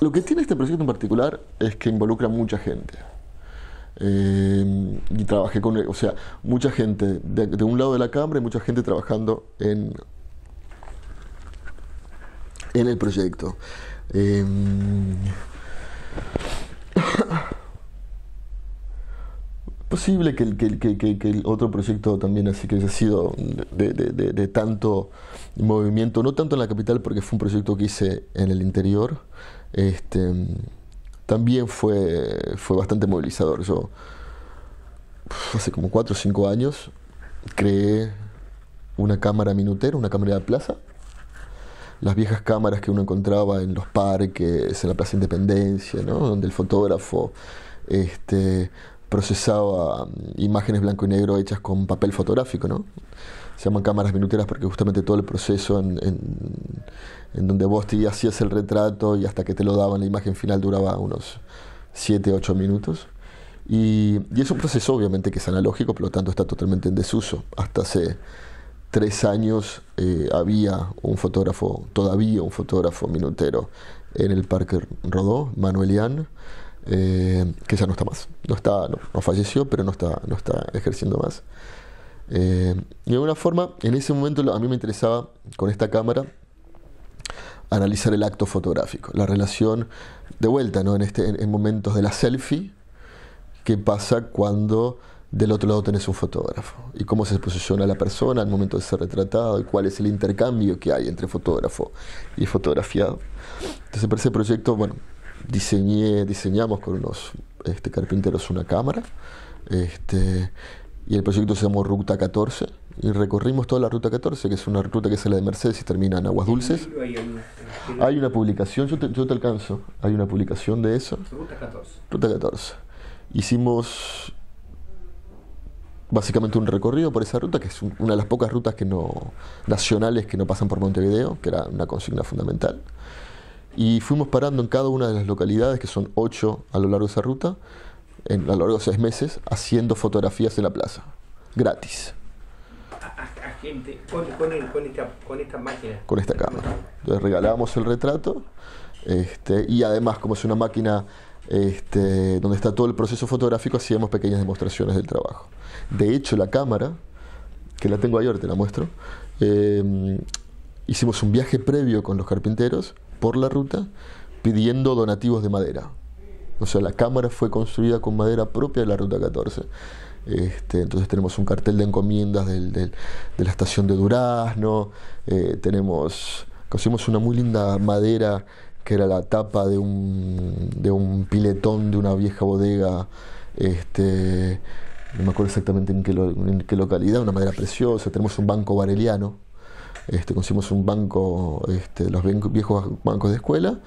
Lo que tiene este proyecto en particular es que involucra mucha gente. Eh, y trabajé con, o sea, mucha gente de, un lado de la cámara y mucha gente trabajando en, en el proyecto. Eh, posible que, que, el otro proyecto también así que haya sido de, tanto movimiento, no tanto en la capital porque fue un proyecto que hice en el interior, este, también fue, fue bastante movilizador. Yo hace como 4 o 5 años creé una cámara minutera, una cámara de plaza, las viejas cámaras que uno encontraba en los parques, en la Plaza Independencia, donde el fotógrafo este, procesaba mm, imágenes blanco y negro hechas con papel fotográfico, ¿no? Se llaman cámaras minuteras porque justamente todo el proceso en, donde vos te hacías el retrato y hasta que te lo daban la imagen final duraba unos 7, 8 minutos. Y, es un proceso obviamente que es analógico, por lo tanto está totalmente en desuso. Hasta hace tres años eh, había un fotógrafo, todavía un fotógrafo minutero en el Parque Rodó, Manuel Ian. Eh, que ya no está más. No está, no, falleció, pero no está, no está ejerciendo más. Eh, y de alguna forma, en ese momento a mí me interesaba con esta cámara analizar el acto fotográfico, la relación de vuelta, ¿no? En este, en, momentos de la selfie, qué pasa cuando del otro lado tenés un fotógrafo y cómo se posiciona la persona al momento de ser retratado y cuál es el intercambio que hay entre fotógrafo y fotografiado. Entonces, para ese proyecto, bueno, diseñé, diseñamos con unos este, carpinteros una cámara. Este, y el proyecto se llamó Ruta 14 y recorrimos toda la Ruta 14, que es una ruta que sale de Mercedes y termina en Aguas Dulces. Este, hay una publicación, yo te, yo te alcanzo, hay una publicación de eso. Ruta 14. Hicimos básicamente un recorrido por esa ruta, que es una de las pocas rutas que no, nacionales que no pasan por Montevideo, que era una consigna fundamental y fuimos parando en cada una de las localidades, que son ocho a lo largo de esa ruta, en, a lo largo de seis meses, haciendo fotografías en la plaza, gratis. con, esta, cámara. Entonces regalábamos el retrato este, y además como es una máquina este, donde está todo el proceso fotográfico, hacíamos pequeñas demostraciones del trabajo. De hecho, la cámara, que la tengo ahí te la muestro, eh, hicimos un viaje previo con los carpinteros por la ruta pidiendo donativos de madera. O sea, la cámara fue construida con madera propia de la Ruta 14. Este, entonces tenemos un cartel de encomiendas de la estación de Durazno, eh, tenemos, conseguimos una muy linda madera que era la tapa de un, piletón de una vieja bodega, este, no me acuerdo exactamente en qué, en qué localidad, una madera preciosa, tenemos un banco bareliano este, conseguimos un banco, este, los viejos bancos de escuela,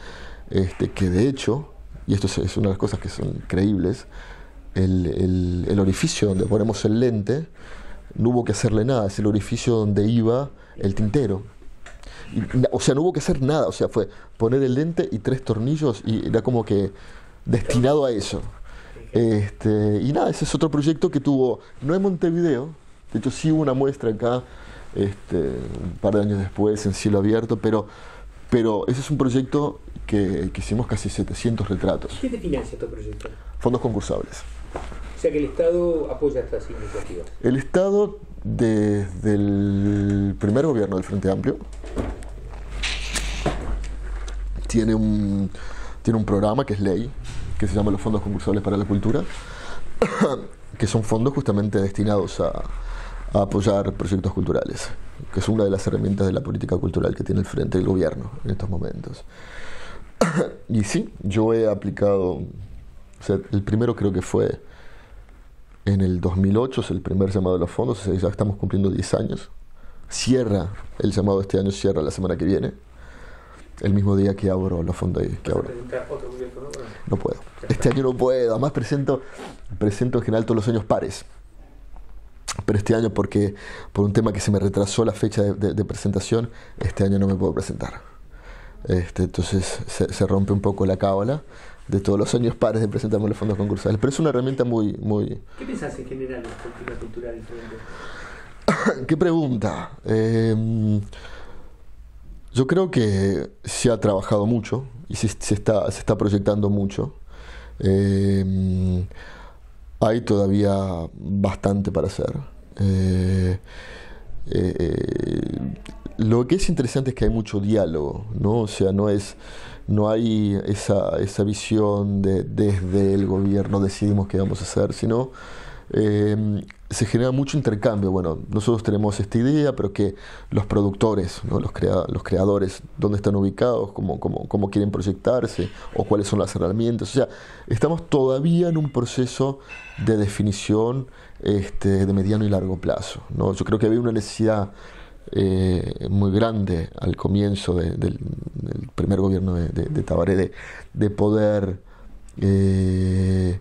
este, que de hecho, y esto es una de las cosas que son creíbles, el, orificio donde ponemos el lente, no hubo que hacerle nada, es el orificio donde iba el tintero. o sea, no hubo que hacer nada, o sea, fue poner el lente y tres tornillos y era como que destinado a eso. Este, y nada, ese es otro proyecto que tuvo, no en Montevideo, de hecho sí hubo una muestra acá este, un par de años después en cielo abierto, pero, pero ese es un proyecto que, hicimos casi 700 retratos. ¿Qué te financia este proyecto? Fondos concursables. O sea que el Estado apoya estas iniciativas. El Estado, desde el primer gobierno del Frente Amplio, tiene un, tiene un programa que es ley, que se llama los Fondos Concursables para la Cultura, que son fondos justamente destinados a, a apoyar proyectos culturales, que es una de las herramientas de la política cultural que tiene el frente del gobierno en estos momentos. y sí, yo he aplicado, el primero creo que fue en el 2008, es el primer llamado de los fondos, ya estamos cumpliendo 10 años. Cierra el llamado este año, cierra la semana que viene el mismo día que abro los fondos que abro. ¿no? no puedo. Este año no puedo. Además presento, presento en general todos los años pares pero este año porque por un tema que se me retrasó la fecha de, presentación, este año no me puedo presentar. Este, entonces se, rompe un poco la cábala de todos los años pares de presentarme los fondos concursales, pero es una herramienta muy... muy ¿Qué piensas en general de política cultural ¿Qué pregunta? Em, yo creo que se ha trabajado mucho y se, está, proyectando mucho. Em, hay todavía bastante para hacer. Eh, eh, eh, lo que es interesante es que hay mucho diálogo, ¿no? O sea, no es no hay esa, esa visión de desde el gobierno decidimos qué vamos a hacer, sino eh, se genera mucho intercambio. Bueno, nosotros tenemos esta idea, pero que los productores, los, creadores, dónde están ubicados, cómo, cómo, quieren proyectarse o cuáles son las herramientas. O sea, estamos todavía en un proceso de definición este, de mediano y largo plazo. Yo creo que había una necesidad eh, muy grande al comienzo del, primer gobierno de, de, de Tabaré de, poder... Eh,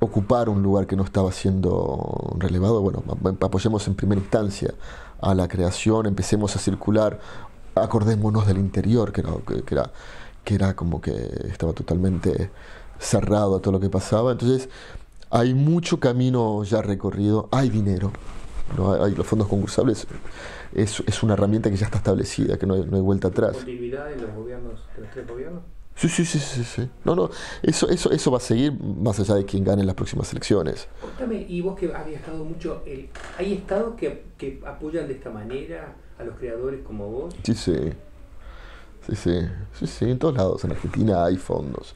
ocupar un lugar que no estaba siendo relevado, bueno, apoyemos en primera instancia a la creación, empecemos a circular, acordémonos del interior, que era, que era, como que estaba totalmente cerrado a todo lo que pasaba. Entonces, hay mucho camino ya recorrido, hay dinero, ¿no? hay, los fondos concursables, es, es, una herramienta que ya está establecida, que no hay, no hay vuelta atrás. los gobiernos, Sí, sí, sí, sí, sí. No, no, eso, eso, eso va a seguir más allá de quien gane en las próximas elecciones. Cuéntame y vos que has viajado mucho, ¿hay estados que, apoyan de esta manera a los creadores como vos? Sí, sí. Sí, sí. Sí, sí, en todos lados. En Argentina hay fondos.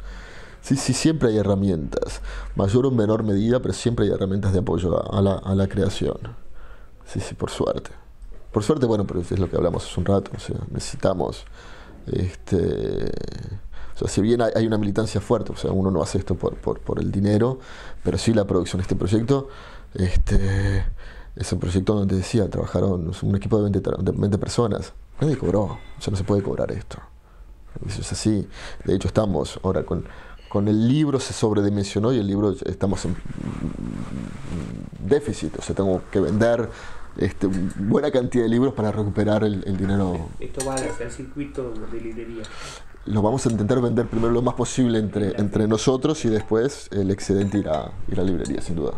Sí, sí, siempre hay herramientas. Mayor o menor medida, pero siempre hay herramientas de apoyo a la, a la creación. Sí, sí, por suerte. Por suerte, bueno, pero es lo que hablamos hace un rato. necesitamos. Este o sea, si bien hay, una militancia fuerte, o sea, uno no hace esto por, el dinero, pero sí la producción de este proyecto. Este, es un proyecto donde decía, trabajaron un equipo de 20, personas. Nadie cobró, ya no se puede cobrar esto. Eso es así. De hecho, estamos ahora con, con el libro se sobredimensionó y el libro estamos en mm, déficit, o sea, tengo que vender este, buena cantidad de libros para recuperar el, dinero. Esto va a el circuito de librería los vamos a intentar vender primero lo más posible entre, entre nosotros y después el excedente irá a, la a librería, sin duda.